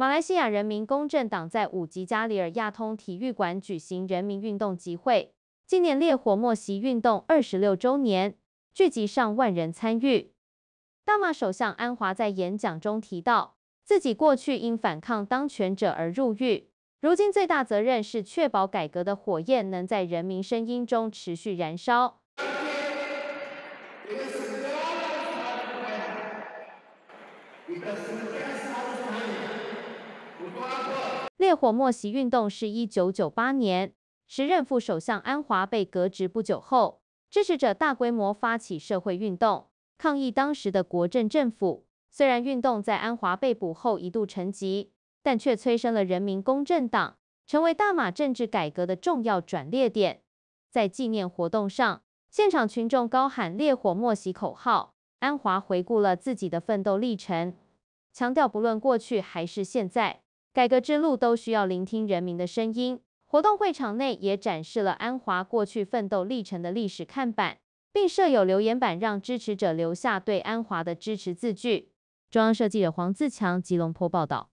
马来西亚人民公正党在五级加里尔亚通体育馆举行人民运动集会，纪念烈火末席运动二十六周年，聚集上万人参与。大马首相安华在演讲中提到，自己过去因反抗当权者而入狱，如今最大责任是确保改革的火焰能在人民声音中持续燃烧。烈火莫熄运动是一九九八年时任副首相安华被革职不久后，支持者大规模发起社会运动，抗议当时的国政政府。虽然运动在安华被捕后一度沉寂，但却催生了人民公正党，成为大马政治改革的重要转捩点。在纪念活动上，现场群众高喊“烈火莫熄”口号，安华回顾了自己的奋斗历程，强调不论过去还是现在。改革之路都需要聆听人民的声音。活动会场内也展示了安华过去奋斗历程的历史看板，并设有留言板，让支持者留下对安华的支持字句。中央社记者黄自强吉隆坡报道。